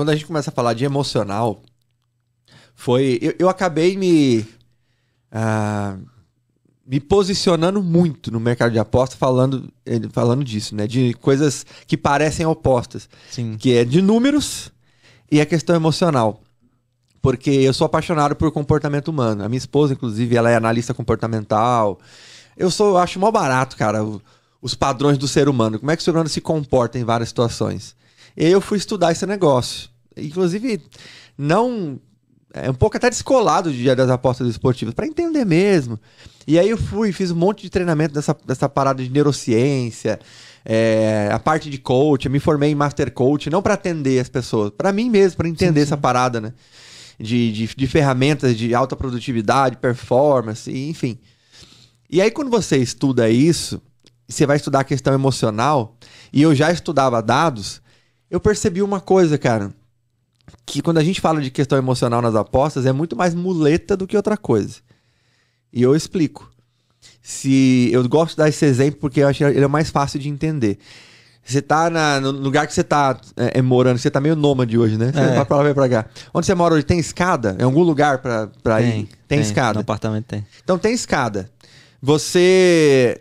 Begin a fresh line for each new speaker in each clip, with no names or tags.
quando a gente começa a falar de emocional, foi. Eu, eu acabei me. Uh, me posicionando muito no mercado de aposta falando, falando disso, né? De coisas que parecem opostas. Sim. Que é de números e a questão emocional. Porque eu sou apaixonado por comportamento humano. A minha esposa, inclusive, ela é analista comportamental. Eu sou, eu acho mal barato, cara, o, os padrões do ser humano. Como é que o ser humano se comporta em várias situações. E aí eu fui estudar esse negócio inclusive, não. É um pouco até descolado de, das apostas esportivas, para entender mesmo. E aí eu fui, fiz um monte de treinamento dessa, dessa parada de neurociência, é, a parte de coach, me formei em master coach, não para atender as pessoas, para mim mesmo, para entender sim, sim. essa parada, né? De, de, de, ferramentas de alta produtividade, performance, enfim. E aí, quando você estuda isso, você vai estudar a questão emocional, e eu já estudava dados, eu percebi uma coisa, cara que quando a gente fala de questão emocional nas apostas, é muito mais muleta do que outra coisa. E eu explico. Se eu gosto de dar esse exemplo porque eu acho que ele é mais fácil de entender. Você tá na, no lugar que você tá é, é, morando, você tá meio nômade hoje, né? Você é. vai pra lá, vai pra cá. Onde você mora hoje, tem escada? Em é algum lugar pra, pra tem, ir? Tem, tem escada? No apartamento tem. Então tem escada. Você.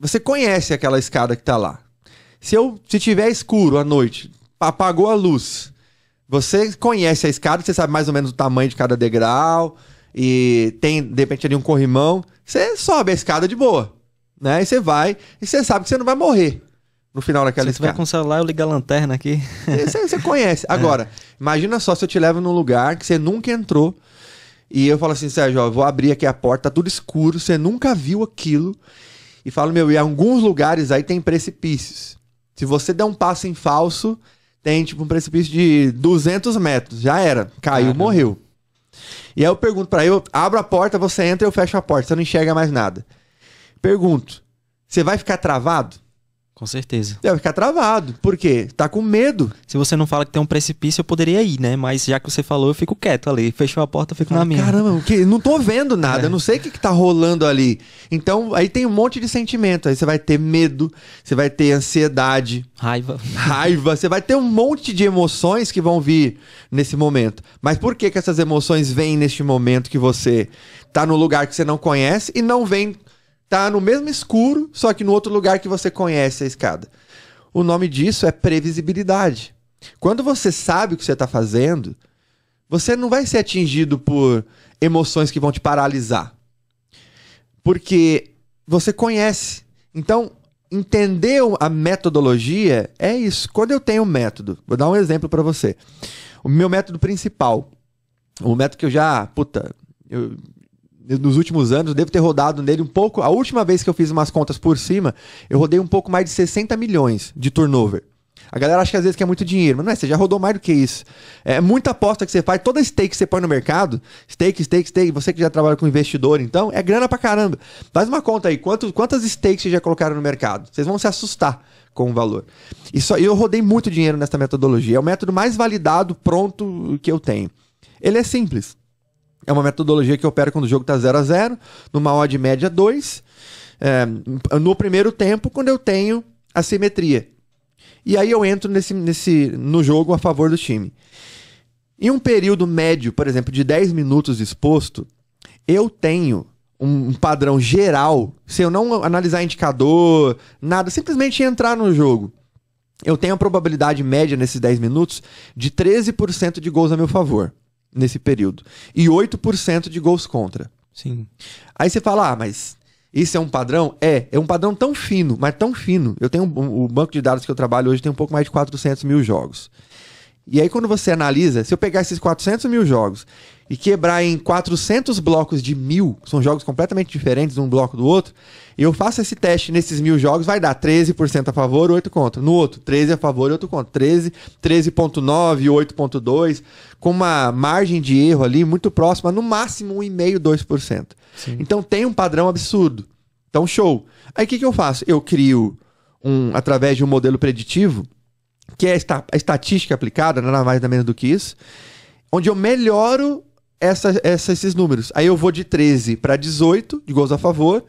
Você conhece aquela escada que tá lá. Se eu se tiver escuro à noite, apagou a luz, você conhece a escada, você sabe mais ou menos o tamanho de cada degrau e tem, de repente, ali um corrimão. Você sobe a escada de boa, né? E você vai e você sabe que você não vai morrer no final daquela se escada. Se vai com o celular, eu ligo a lanterna aqui. Você, você conhece. É. Agora, é. imagina só se eu te levo num lugar que você nunca entrou e eu falo assim, Sérgio, ó, vou abrir aqui a porta, tá tudo escuro, você nunca viu aquilo. E falo, meu, e alguns lugares aí tem precipícios. Se você der um passo em falso, tem tipo um precipício de 200 metros. Já era. Caiu, Caramba. morreu. E aí eu pergunto para ele, abro a porta, você entra, eu fecho a porta, você não enxerga mais nada. Pergunto, você vai ficar travado? Com certeza. Deve ficar travado. Por quê? Tá com medo. Se você não fala que tem um precipício, eu poderia ir, né? Mas já que você falou, eu fico quieto ali. Fechou a porta, eu fico ah, na minha. Caramba, que, não tô vendo nada. É. Não sei o que, que tá rolando ali. Então, aí tem um monte de sentimento. Aí você vai ter medo, você vai ter ansiedade. Raiva. Raiva. Você vai ter um monte de emoções que vão vir nesse momento. Mas por que que essas emoções vêm neste momento que você tá no lugar que você não conhece e não vem tá no mesmo escuro, só que no outro lugar que você conhece a escada. O nome disso é previsibilidade. Quando você sabe o que você está fazendo, você não vai ser atingido por emoções que vão te paralisar. Porque você conhece. Então, entender a metodologia é isso. Quando eu tenho um método, vou dar um exemplo para você. O meu método principal, o método que eu já, puta, eu nos últimos anos, devo ter rodado nele um pouco. A última vez que eu fiz umas contas por cima, eu rodei um pouco mais de 60 milhões de turnover. A galera acha que às vezes que é muito dinheiro, mas não é, você já rodou mais do que isso. É muita aposta que você faz, toda stake que você põe no mercado, stake, stake, stake, você que já trabalha com investidor, então, é grana pra caramba. Faz uma conta aí, quantos quantas stakes vocês já colocaram no mercado? Vocês vão se assustar com o valor. E só, eu rodei muito dinheiro nessa metodologia, é o método mais validado, pronto que eu tenho. Ele é simples. É uma metodologia que opera quando o jogo está 0 a 0 numa odd média 2, é, no primeiro tempo, quando eu tenho a simetria. E aí eu entro nesse, nesse, no jogo a favor do time. Em um período médio, por exemplo, de 10 minutos exposto, eu tenho um, um padrão geral, se eu não analisar indicador, nada, simplesmente entrar no jogo. Eu tenho a probabilidade média nesses 10 minutos de 13% de gols a meu favor nesse período. E 8% de gols contra. Sim. Aí você fala, ah, mas isso é um padrão? É, é um padrão tão fino, mas tão fino. Eu tenho um, o banco de dados que eu trabalho hoje tem um pouco mais de 400 mil jogos. E aí quando você analisa, se eu pegar esses 400 mil jogos e quebrar em 400 blocos de mil, são jogos completamente diferentes um bloco do outro, e eu faço esse teste nesses mil jogos, vai dar 13% a favor, 8 contra. No outro, 13 a favor e 8 contra. 13, 13.9, 8.2, com uma margem de erro ali muito próxima, no máximo 1,5%, 2%. Sim. Então tem um padrão absurdo. Então, show. Aí o que, que eu faço? Eu crio um, através de um modelo preditivo, que é a estatística aplicada, nada mais nada menos do que isso, onde eu melhoro essa, essa, esses números. Aí eu vou de 13 para 18 de gols a favor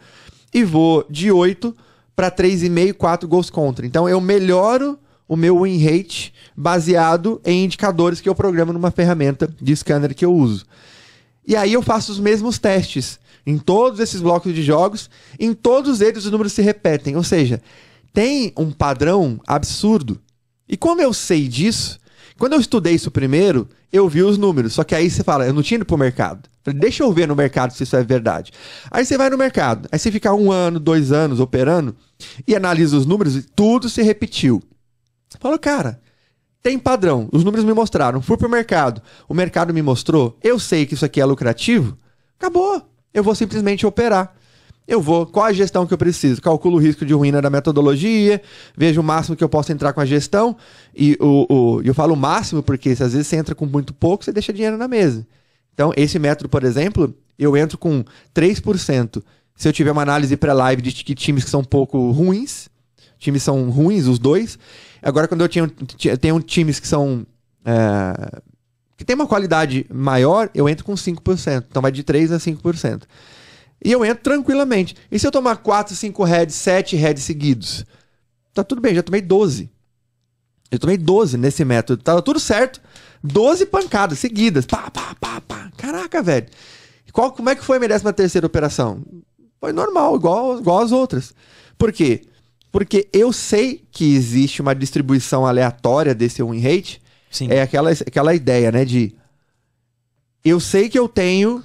e vou de 8 para 3,5, 4 gols contra. Então eu melhoro o meu win rate baseado em indicadores que eu programo numa ferramenta de scanner que eu uso. E aí eu faço os mesmos testes em todos esses blocos de jogos, em todos eles os números se repetem, ou seja, tem um padrão absurdo. E como eu sei disso, quando eu estudei isso primeiro, eu vi os números. Só que aí você fala, eu não tinha ido pro mercado. Falei, deixa eu ver no mercado se isso é verdade. Aí você vai no mercado, aí você fica um ano, dois anos operando e analisa os números e tudo se repetiu. Fala, cara, tem padrão. Os números me mostraram. Fui pro mercado, o mercado me mostrou. Eu sei que isso aqui é lucrativo. Acabou. Eu vou simplesmente operar eu vou, qual a gestão que eu preciso? Calculo o risco de ruína da metodologia, vejo o máximo que eu posso entrar com a gestão, e o, o, eu falo o máximo porque se às vezes você entra com muito pouco, você deixa dinheiro na mesa. Então, esse método, por exemplo, eu entro com 3%. Se eu tiver uma análise pré-live de que times que são um pouco ruins, times são ruins, os dois. Agora, quando eu tenho, tenho times que são. É, que tem uma qualidade maior, eu entro com 5%. Então vai de 3% a 5%. E eu entro tranquilamente. E se eu tomar 4, 5 heads, 7 heads seguidos? Tá tudo bem, já tomei 12. Eu tomei 12 nesse método. Tava tudo certo. 12 pancadas seguidas. Pá, pá, pá, pá. Caraca, velho. Qual, como é que foi a minha 13 terceira operação? Foi normal, igual, igual as outras. Por quê? Porque eu sei que existe uma distribuição aleatória desse win rate. Sim. É aquela, aquela ideia, né? De. Eu sei que eu tenho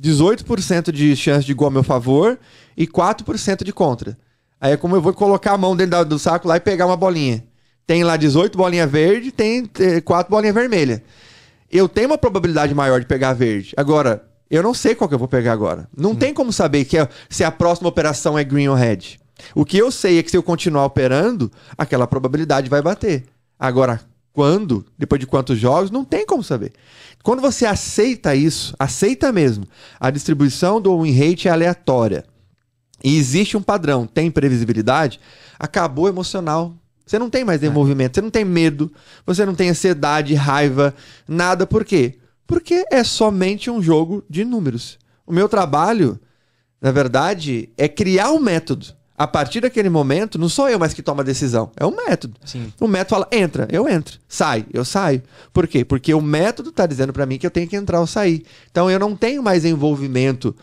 18% de chance de gol a meu favor e 4% de contra. Aí é como eu vou colocar a mão dentro do saco lá e pegar uma bolinha. Tem lá 18 bolinhas verde, tem 4 eh, bolinhas vermelha. Eu tenho uma probabilidade maior de pegar verde. Agora, eu não sei qual que eu vou pegar agora. Não hum. tem como saber que é, se a próxima operação é green ou red. O que eu sei é que se eu continuar operando, aquela probabilidade vai bater. Agora, quando, depois de quantos jogos, não tem como saber. Quando você aceita isso, aceita mesmo, a distribuição do win rate é aleatória. E existe um padrão, tem previsibilidade, acabou emocional. Você não tem mais desenvolvimento, é. você não tem medo, você não tem ansiedade, raiva, nada. Por quê? Porque é somente um jogo de números. O meu trabalho, na verdade, é criar um método. A partir daquele momento, não sou eu mais que toma a decisão. É o método. Sim. O método fala, entra, eu entro. Sai, eu saio. Por quê? Porque o método está dizendo para mim que eu tenho que entrar ou sair. Então eu não tenho mais envolvimento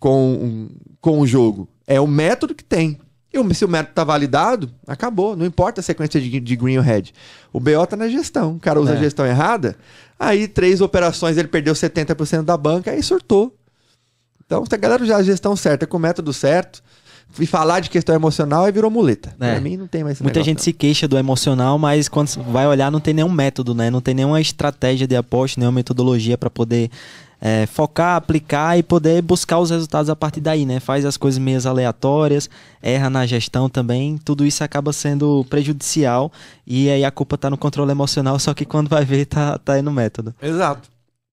com, com o jogo. É o método que tem. E se o método tá validado, acabou. Não importa a sequência de, de green ou red. O BO tá na gestão. O cara usa é. a gestão errada, aí três operações ele perdeu 70% da banca, aí surtou. Então, se a galera já a gestão certa com o método certo, e falar de questão emocional e virou muleta. É. Pra mim não tem mais esse Muita gente não. se queixa do emocional, mas quando vai olhar não tem nenhum método, né? Não tem nenhuma estratégia de aposta, nenhuma metodologia para poder é, focar, aplicar e poder buscar os resultados a partir daí, né? Faz as coisas meio aleatórias, erra na gestão também, tudo isso acaba sendo prejudicial e aí a culpa tá no controle emocional, só que quando vai ver tá, tá aí no método. Exato.